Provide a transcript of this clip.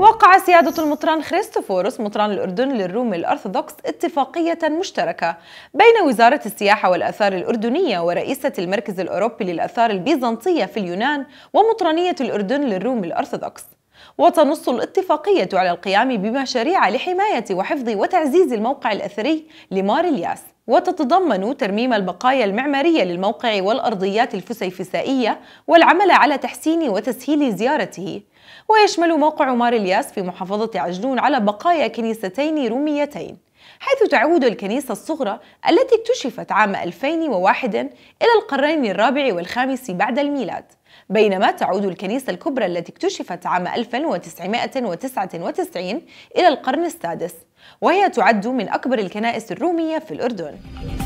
وقع سيادة المطران خريستوفوروس مطران الأردن للروم الأرثوذكس اتفاقية مشتركة بين وزارة السياحة والآثار الأردنية ورئيسة المركز الأوروبي للآثار البيزنطية في اليونان ومطرانية الأردن للروم الأرثوذكس وتنص الاتفاقية على القيام بمشاريع لحماية وحفظ وتعزيز الموقع الأثري لمار الياس وتتضمن ترميم البقايا المعمارية للموقع والأرضيات الفسيفسائية والعمل على تحسين وتسهيل زيارته ويشمل موقع مار الياس في محافظة عجلون على بقايا كنيستين روميتين حيث تعود الكنيسة الصغرى التي اكتشفت عام 2001 إلى القرنين الرابع والخامس بعد الميلاد بينما تعود الكنيسة الكبرى التي اكتشفت عام 1999 إلى القرن السادس وهي تعد من أكبر الكنائس الرومية في الأردن